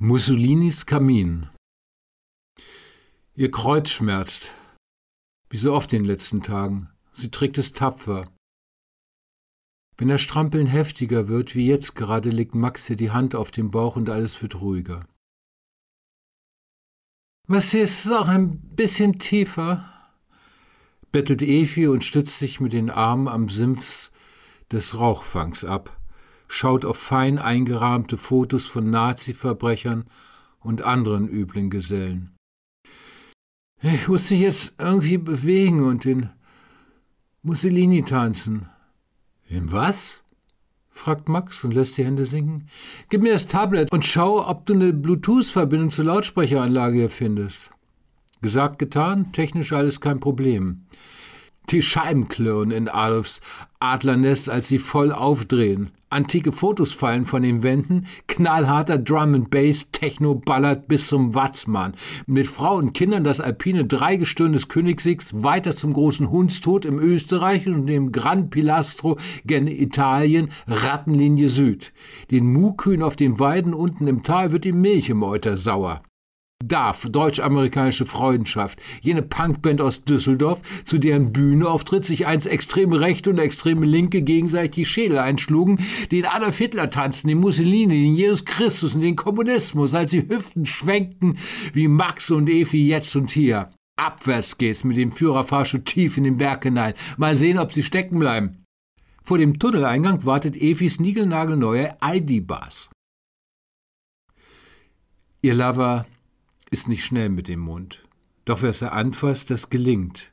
Mussolinis Kamin. Ihr Kreuz schmerzt, wie so oft in den letzten Tagen. Sie trägt es tapfer. Wenn das Strampeln heftiger wird, wie jetzt gerade, legt Max ihr die Hand auf den Bauch und alles wird ruhiger. Marcel ist noch ein bisschen tiefer, bettelt Evi und stützt sich mit den Armen am Simps des Rauchfangs ab schaut auf fein eingerahmte Fotos von Nazi-Verbrechern und anderen üblen Gesellen. Ich muss mich jetzt irgendwie bewegen und den Mussolini tanzen. Im was? fragt Max und lässt die Hände sinken. Gib mir das Tablet und schau, ob du eine Bluetooth-Verbindung zur Lautsprecheranlage hier findest. Gesagt, getan, technisch alles kein Problem. Die Scheiben klirren in Adolfs Adlernest, als sie voll aufdrehen. Antike Fotos fallen von den Wänden, knallharter Drum and Bass, Techno ballert bis zum Watzmann. Mit Frau und Kindern das alpine Dreigestirn des Königswegs weiter zum großen Hundstod im Österreich und dem Gran Pilastro gen Italien, Rattenlinie Süd. Den Muhkühen auf den Weiden unten im Tal wird die Milch im Euter sauer. Darf Deutsch-Amerikanische Freundschaft, jene Punkband aus Düsseldorf, zu deren Bühneauftritt sich einst extreme Rechte und extreme Linke gegenseitig die Schädel einschlugen, den Adolf Hitler tanzten, den Mussolini, den Jesus Christus und den Kommunismus, als sie Hüften schwenkten wie Max und Evi jetzt und hier. Abwärts geht's mit dem Führerfahrstuhl tief in den Berg hinein. Mal sehen, ob sie stecken bleiben. Vor dem Tunneleingang wartet Evis niegelnagelneue ID-Bars. Ihr Lover ist nicht schnell mit dem Mund. Doch was er anfasst, das gelingt.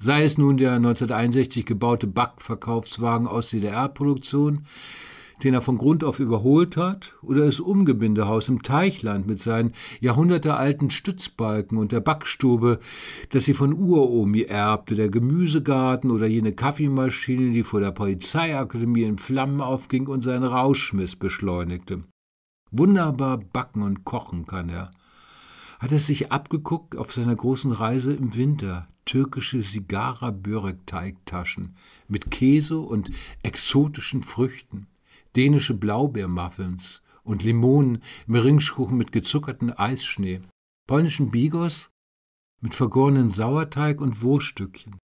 Sei es nun der 1961 gebaute Backverkaufswagen aus DDR-Produktion, den er von Grund auf überholt hat, oder das Umgebindehaus im Teichland mit seinen jahrhundertealten Stützbalken und der Backstube, das sie von Uromi erbte, der Gemüsegarten oder jene Kaffeemaschine, die vor der Polizeiakademie in Flammen aufging und seinen Rauschmiss beschleunigte. Wunderbar backen und kochen kann er hat es sich abgeguckt auf seiner großen Reise im Winter türkische Sigara Börekteigtaschen mit Käse und exotischen Früchten, dänische Blaubeermuffins und Limonen, Meringschkuchen mit gezuckerten Eisschnee, polnischen Bigos mit vergorenen Sauerteig und Wurststückchen,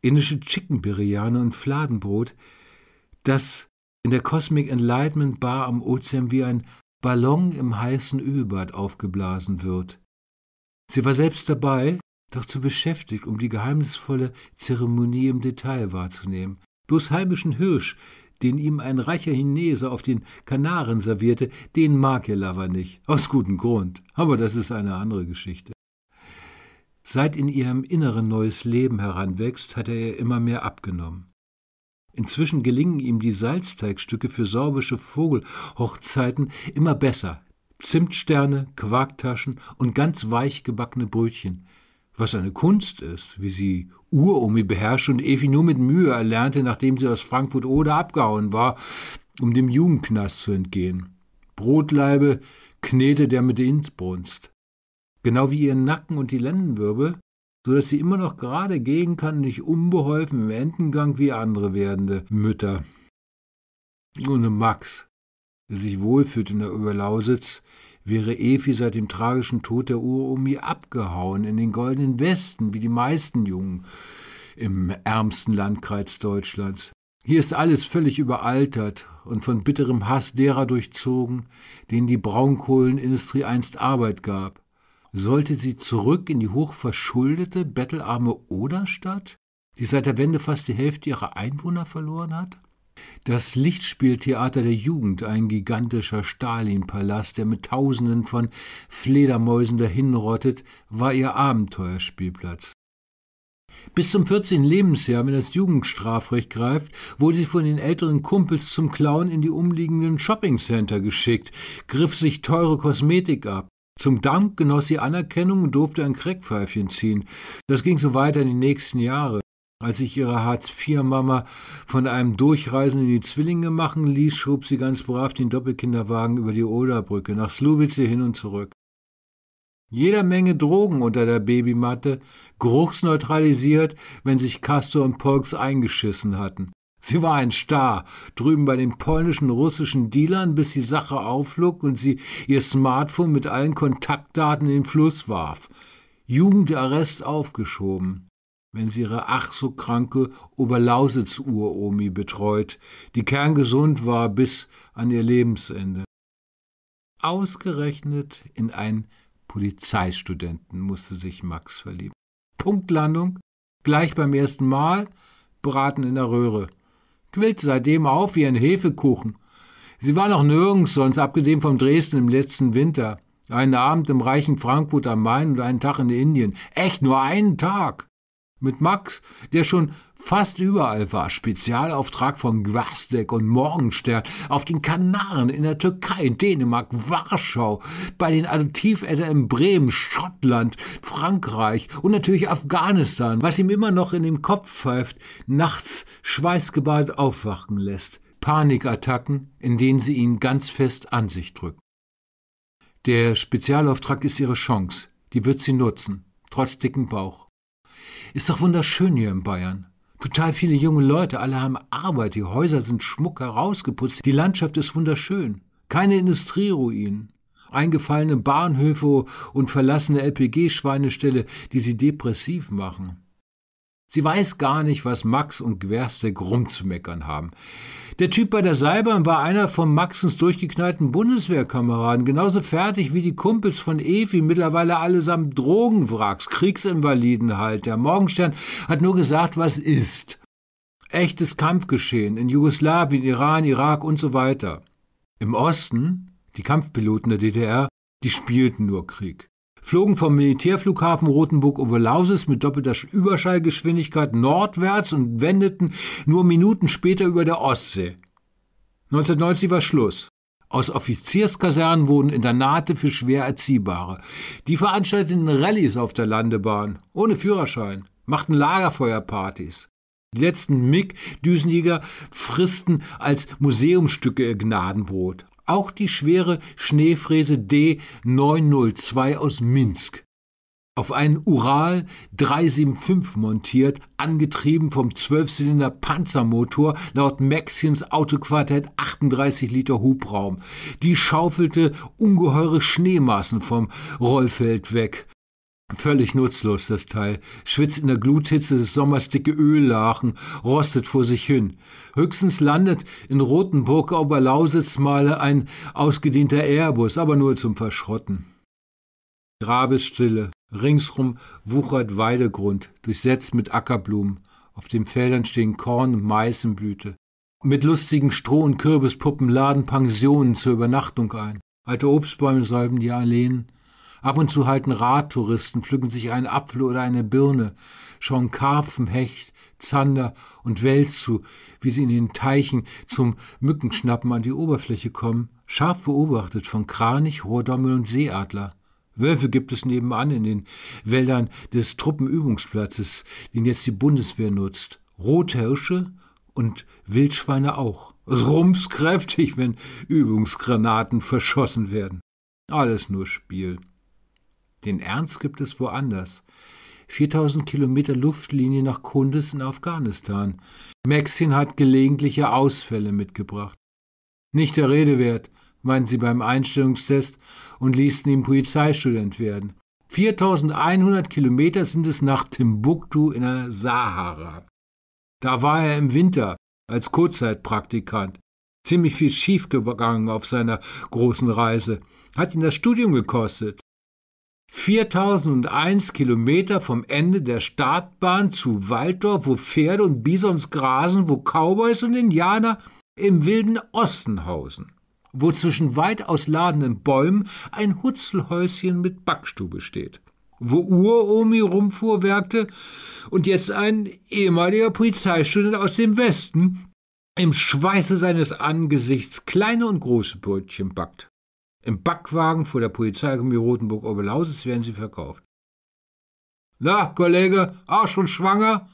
indische Chicken Biryane und Fladenbrot, das in der Cosmic Enlightenment Bar am Ozean wie ein Ballon im heißen Ölbad aufgeblasen wird. Sie war selbst dabei, doch zu beschäftigt, um die geheimnisvolle Zeremonie im Detail wahrzunehmen. Bloß heimischen Hirsch, den ihm ein reicher Chinese auf den Kanaren servierte, den mag ihr Lover nicht, aus gutem Grund, aber das ist eine andere Geschichte. Seit in ihrem Inneren neues Leben heranwächst, hat er ihr immer mehr abgenommen. Inzwischen gelingen ihm die Salzteigstücke für sorbische Vogelhochzeiten immer besser. Zimtsterne, Quarktaschen und ganz weich gebackene Brötchen. Was eine Kunst ist, wie sie Uromi beherrscht und Evi nur mit Mühe erlernte, nachdem sie aus Frankfurt-Oder abgehauen war, um dem Jugendknast zu entgehen. Brotleibe knete der mit Innsbrunst. Genau wie ihr Nacken und die Lendenwirbel sodass sie immer noch gerade gehen kann, und nicht unbeholfen im Entengang wie andere werdende Mütter. Ohne Max, der sich wohlfühlt in der Überlausitz, wäre Evi seit dem tragischen Tod der Uromi abgehauen in den goldenen Westen, wie die meisten Jungen im ärmsten Landkreis Deutschlands. Hier ist alles völlig überaltert und von bitterem Hass derer durchzogen, denen die Braunkohlenindustrie einst Arbeit gab sollte sie zurück in die hochverschuldete, bettelarme Oderstadt, die seit der Wende fast die Hälfte ihrer Einwohner verloren hat? Das Lichtspieltheater der Jugend, ein gigantischer Stalinpalast, der mit Tausenden von Fledermäusen dahinrottet, war ihr Abenteuerspielplatz. Bis zum 14. Lebensjahr, wenn das Jugendstrafrecht greift, wurde sie von den älteren Kumpels zum Clown in die umliegenden Shoppingcenter geschickt, griff sich teure Kosmetik ab, zum Dank genoss sie Anerkennung und durfte ein Crackpfeifchen ziehen. Das ging so weiter in die nächsten Jahre. Als sich ihre Hartz-IV-Mama von einem Durchreisen in die Zwillinge machen ließ, schob sie ganz brav den Doppelkinderwagen über die Oderbrücke nach Slubitze hin und zurück. Jeder Menge Drogen unter der Babymatte, geruchsneutralisiert, wenn sich Castor und Polks eingeschissen hatten. Sie war ein Star, drüben bei den polnischen russischen Dealern, bis die Sache auflug und sie ihr Smartphone mit allen Kontaktdaten in den Fluss warf. Jugendarrest aufgeschoben, wenn sie ihre ach so kranke Oberlausitz-Uromi betreut, die kerngesund war bis an ihr Lebensende. Ausgerechnet in einen Polizeistudenten musste sich Max verlieben. Punktlandung, gleich beim ersten Mal, braten in der Röhre quillt seitdem auf wie ein Hefekuchen. Sie war noch nirgends sonst, abgesehen vom Dresden im letzten Winter. Einen Abend im reichen Frankfurt am Main und einen Tag in Indien. Echt nur einen Tag. Mit Max, der schon fast überall war, Spezialauftrag von Grasdeck und Morgenstern, auf den Kanaren, in der Türkei, in Dänemark, Warschau, bei den Adoptiveltern in Bremen, Schottland, Frankreich und natürlich Afghanistan, was ihm immer noch in den Kopf pfeift, nachts schweißgebadet aufwachen lässt. Panikattacken, in denen sie ihn ganz fest an sich drückt. Der Spezialauftrag ist ihre Chance, die wird sie nutzen, trotz dicken Bauch. Ist doch wunderschön hier in Bayern. Total viele junge Leute, alle haben Arbeit, die Häuser sind schmuck herausgeputzt, die Landschaft ist wunderschön. Keine Industrieruinen, eingefallene Bahnhöfe und verlassene LPG-Schweineställe, die sie depressiv machen. Sie weiß gar nicht, was Max und Gwersteck rumzumeckern haben. Der Typ bei der Seilbahn war einer von Maxens durchgeknallten Bundeswehrkameraden, genauso fertig wie die Kumpels von Evi, mittlerweile allesamt Drogenwracks, Kriegsinvaliden halt. Der Morgenstern hat nur gesagt, was ist. Echtes Kampfgeschehen in Jugoslawien, Iran, Irak und so weiter. Im Osten, die Kampfpiloten der DDR, die spielten nur Krieg flogen vom Militärflughafen Rothenburg-Oberlausitz mit doppelter Überschallgeschwindigkeit nordwärts und wendeten nur Minuten später über der Ostsee. 1990 war Schluss. Aus Offizierskasernen wurden Internate für schwer Erziehbare. Die veranstalteten Rallyes auf der Landebahn, ohne Führerschein, machten Lagerfeuerpartys. Die letzten MiG-Düsenjäger fristen als Museumstücke ihr Gnadenbrot auch die schwere Schneefräse D902 aus Minsk. Auf einen Ural 375 montiert, angetrieben vom Zwölfzylinder Panzermotor laut Maxiens Autoquartett 38 Liter Hubraum. Die schaufelte ungeheure Schneemassen vom Rollfeld weg. Völlig nutzlos, das Teil. Schwitzt in der Gluthitze des Sommers dicke Öllachen, rostet vor sich hin. Höchstens landet in Rotenburg Oberlausitz mal ein ausgedienter Airbus, aber nur zum Verschrotten. Grabesstille. Ringsrum wuchert Weidegrund, durchsetzt mit Ackerblumen. Auf den Feldern stehen Korn und Meißenblüte. Mit lustigen Stroh- und Kürbispuppen laden Pensionen zur Übernachtung ein. Alte Obstbäume säuben die Alleen. Ab und zu halten Radtouristen, pflücken sich einen Apfel oder eine Birne, schauen Karpfen, Hecht, Zander und Wels zu, wie sie in den Teichen zum Mückenschnappen an die Oberfläche kommen, scharf beobachtet von Kranich, Rohrdommel und Seeadler. Wölfe gibt es nebenan in den Wäldern des Truppenübungsplatzes, den jetzt die Bundeswehr nutzt. Rothirsche und Wildschweine auch. Es rums kräftig, wenn Übungsgranaten verschossen werden. Alles nur Spiel. Den Ernst gibt es woanders. 4000 Kilometer Luftlinie nach Kunduz in Afghanistan. Maxin hat gelegentliche Ausfälle mitgebracht. Nicht der Rede wert, meinten sie beim Einstellungstest und ließen ihn Polizeistudent werden. 4100 Kilometer sind es nach Timbuktu in der Sahara. Da war er im Winter als Kurzzeitpraktikant. Ziemlich viel schiefgegangen auf seiner großen Reise. Hat ihn das Studium gekostet. 4001 Kilometer vom Ende der Startbahn zu Waldorf, wo Pferde und Bisons grasen, wo Cowboys und Indianer im wilden Osten hausen, wo zwischen weit ausladenden Bäumen ein Hutzelhäuschen mit Backstube steht, wo Uromi rumfuhrwerkte und jetzt ein ehemaliger Polizeistudent aus dem Westen im Schweiße seines Angesichts kleine und große Brötchen backt im Backwagen vor der Polizeikommission rotenburg obelhauses werden sie verkauft. Na, Kollege, auch schon schwanger?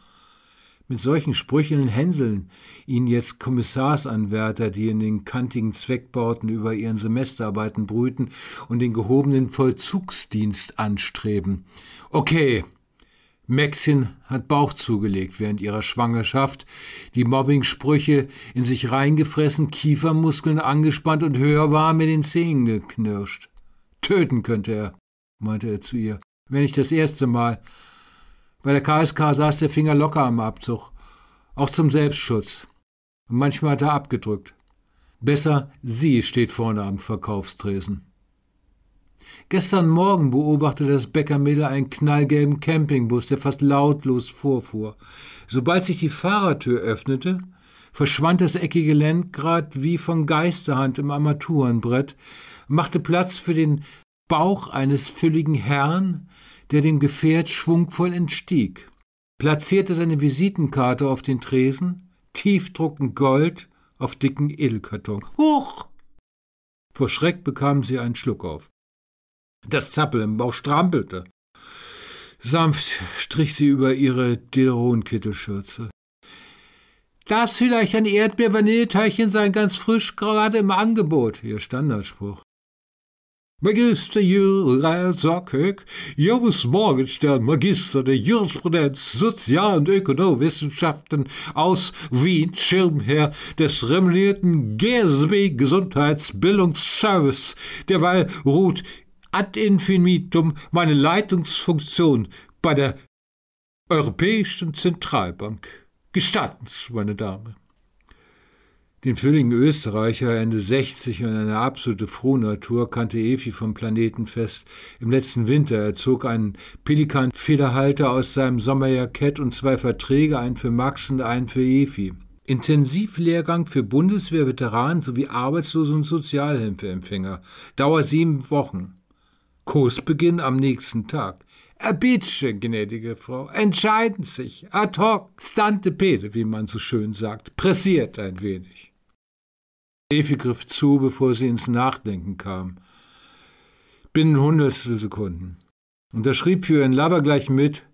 Mit solchen Sprücheln hänseln ihn jetzt Kommissarsanwärter, die in den kantigen Zweckbauten über ihren Semesterarbeiten brüten und den gehobenen Vollzugsdienst anstreben. Okay, Maxin hat Bauch zugelegt während ihrer Schwangerschaft, die Mobbing-Sprüche in sich reingefressen, Kiefermuskeln angespannt und hörbar mit den Zähnen geknirscht. Töten könnte er, meinte er zu ihr, wenn nicht das erste Mal. Bei der KSK saß der Finger locker am Abzug, auch zum Selbstschutz. Und manchmal hat er abgedrückt. Besser, sie steht vorne am Verkaufstresen. Gestern Morgen beobachtete das Bäckermädel einen knallgelben Campingbus, der fast lautlos vorfuhr. Sobald sich die Fahrertür öffnete, verschwand das eckige Lenkrad wie von Geisterhand im Armaturenbrett, machte Platz für den Bauch eines fülligen Herrn, der dem Gefährt schwungvoll entstieg, platzierte seine Visitenkarte auf den Tresen, tiefdruckend Gold auf dicken Edelkarton. Huch! Vor Schreck bekam sie einen Schluck auf. Das Zappel im Bauch strampelte. Sanft strich sie über ihre Dederon-Kittelschürze. Das vielleicht ein Erdbeer-Vanilleteilchen sein, ganz frisch, gerade im Angebot, ihr Standardspruch. Magister Jurel Sockhöck, Jobus Morgenstern, Magister der Jurisprudenz, Sozial- und Ökonomwissenschaften aus Wien, Schirmherr des renommierten GSB Gesundheitsbildungsservice. Derweil ruht ad infinitum meine Leitungsfunktion bei der Europäischen Zentralbank. Gestatten Sie, meine Dame. Den fülligen Österreicher Ende 60 und eine absolute Frohnatur kannte Evi vom Planetenfest. Im letzten Winter erzog einen Pelikan-Federhalter aus seinem Sommerjackett und zwei Verträge, einen für Max und einen für Evi. Intensivlehrgang für Bundeswehrveteranen sowie Arbeitslose und Sozialhilfeempfänger. Dauer sieben Wochen. Kursbeginn am nächsten Tag. Erbitsche, äh, gnädige Frau, entscheiden sich, ad hoc, stante pede, wie man so schön sagt, pressiert ein wenig. Evi griff zu, bevor sie ins Nachdenken kam. Binnen hundertstel Sekunden. Und er schrieb für ihren Lover gleich mit,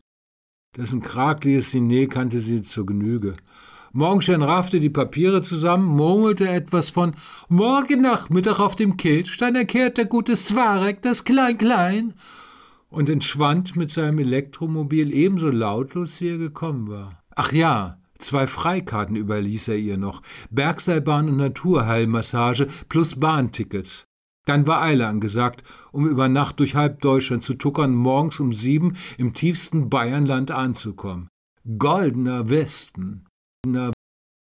dessen kragliches Siné kannte sie zur Genüge. Morgenstern raffte die Papiere zusammen, murmelte etwas von Morgen Nachmittag auf dem Kehlstein erkehrt der gute Swarek das Klein-Klein und entschwand mit seinem Elektromobil ebenso lautlos, wie er gekommen war. Ach ja, Zwei Freikarten überließ er ihr noch, Bergseilbahn und Naturheilmassage plus Bahntickets. Dann war Eile angesagt, um über Nacht durch halb Deutschland zu tuckern, morgens um sieben im tiefsten Bayernland anzukommen. Goldener Westen. No.